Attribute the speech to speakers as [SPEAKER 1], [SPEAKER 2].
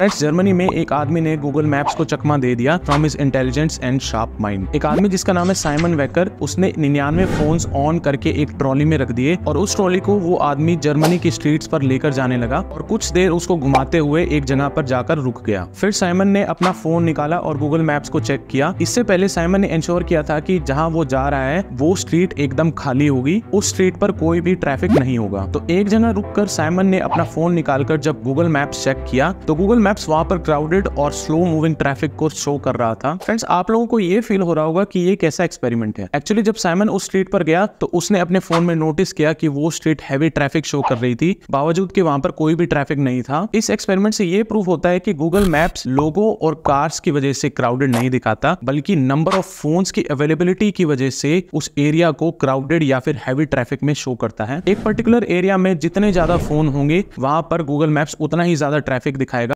[SPEAKER 1] friends Germany में एक आदमी ने गूगल मैप्स को चकमा दे दिया from his intelligence and sharp mind एक आदमी जिसका नाम है साइमन वेकर उसने निन्यानवे फोन्स ऑन करके एक ट्रॉली में रख दिए और उस ट्रॉली को वो आदमी जर्मनी की स्ट्रीट्स पर लेकर जाने लगा और कुछ देर उसको घुमाते हुए एक जगह पर जाकर रुक गया फिर साइमन ने अपना फोन निकाला और गूगल मैप्स को चेक किया इससे पहले साइमन ने इंश्योर किया था की जहाँ वो जा रहा है वो स्ट्रीट एकदम खाली होगी उस स्ट्रीट पर कोई भी ट्रैफिक नहीं होगा तो एक जगह रुक साइमन ने अपना फोन निकालकर जब गूगल मैप्स चेक किया तो गूगल मैप्स वहां पर क्राउडेड और स्लो मूविंग ट्रैफिक को शो कर रहा था फ्रेंड्स आप लोगों को ये फील हो रहा होगा कि ये कैसा एक्सपेरिमेंट है एक्चुअली जब साइमन उस स्ट्रीट पर गया तो उसने अपने फोन में नोटिस किया कि वो स्ट्रीट हैवी ट्रैफिक शो कर रही थी बावजूद के वहाँ पर कोई भी ट्रैफिक नहीं था इस एक्सपेरिमेंट से ये प्रूफ होता है कि गूगल मैप्स लोगो और कार्स की वजह से क्राउडेड नहीं दिखाता बल्कि नंबर ऑफ फोन्स की अवेलेबिलिटी की वजह से उस एरिया को क्राउडेड या फिर हैवी ट्रैफिक में शो करता है एक पर्टिकुलर एरिया में जितने ज्यादा फोन होंगे वहां पर गूगल मैप्स उतना ही ज्यादा ट्रैफिक दिखाएगा